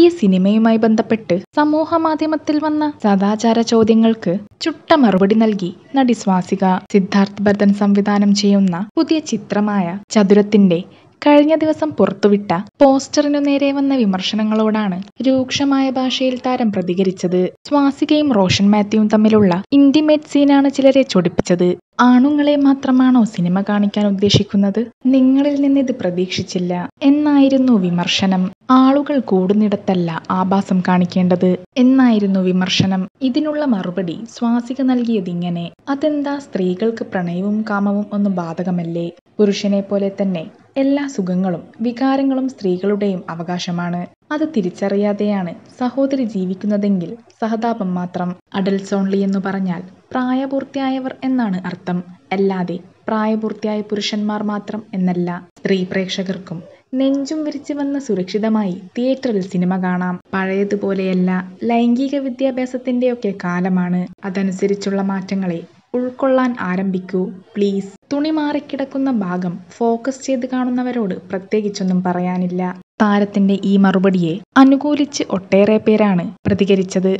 പുതിയ സിനിമയുമായി ബന്ധപ്പെട്ട് സമൂഹ മാധ്യമത്തിൽ വന്ന സദാചാര ചോദ്യങ്ങൾക്ക് ചുട്ട മറുപടി നൽകി നടി സ്വാസിക സിദ്ധാർത്ഥ് ഭരതൻ സംവിധാനം ചെയ്യുന്ന പുതിയ ചിത്രമായ ചതുരത്തിന്റെ കഴിഞ്ഞ ദിവസം പുറത്തുവിട്ട പോസ്റ്ററിനു നേരെ വന്ന വിമർശനങ്ങളോടാണ് രൂക്ഷമായ ഭാഷയിൽ താരം പ്രതികരിച്ചത് സ്വാസികയും റോഷൻ മാത്യുവും തമ്മിലുള്ള ഇന്റിമേറ്റ് സീനാണ് ചിലരെ ചൊടിപ്പിച്ചത് ആണുങ്ങളെ മാത്രമാണോ സിനിമ കാണിക്കാൻ ഉദ്ദേശിക്കുന്നത് നിങ്ങളിൽ നിന്ന് ഇത് പ്രതീക്ഷിച്ചില്ല എന്നായിരുന്നു വിമർശനം ആളുകൾ കൂടുന്നിടത്തല്ല ആഭാസം കാണിക്കേണ്ടത് എന്നായിരുന്നു വിമർശനം ഇതിനുള്ള മറുപടി സ്വാസിക നൽകിയതിങ്ങനെ അതെന്താ സ്ത്രീകൾക്ക് പ്രണയവും കാമവും ഒന്നും ബാധകമല്ലേ പോലെ തന്നെ എല്ലാ സുഖങ്ങളും വികാരങ്ങളും സ്ത്രീകളുടെയും അവകാശമാണ് അത് തിരിച്ചറിയാതെയാണ് സഹോദരി ജീവിക്കുന്നതെങ്കിൽ സഹതാപം മാത്രം അഡൽസ് ഓൺലി എന്ന് പറഞ്ഞാൽ പ്രായപൂർത്തിയായവർ എന്നാണ് അർത്ഥം. അല്ലാതെ പ്രായപൂർത്തിയായ പുരുഷന്മാർ മാത്രം എന്നല്ല. സ്ത്രീ പ്രേക്ഷകർക്കും നെഞ്ചും വിരിച്ചു വന്ന് സുരക്ഷിതമായി തിയേറ്ററിൽ സിനിമ കാണാം. പഴയതുപോലെയല്ല ലൈംഗിക വിദ്യാഭ്യാസത്തിന്റെയൊക്കെ കാലമാണ്. അതനുസരിച്ചുള്ള മാറ്റങ്ങളെ ഉൾക്കൊള്ളാൻ ആരംഭിക്കൂ പ്ലീസ്. തുണി മാറിക്കിടക്കുന്ന ഭാഗം ഫോക്കസ് ചെയ്ത് കാണുന്നവരോട് പ്രത്യേകിച്ചൊന്നും പറയാനില്ല. താരത്തിന്റെ ഈ മറുപടിയെ അനുകൂലിച്ച് ഒട്ടേറെ പേരാണ് പ്രതികരിച്ചത്.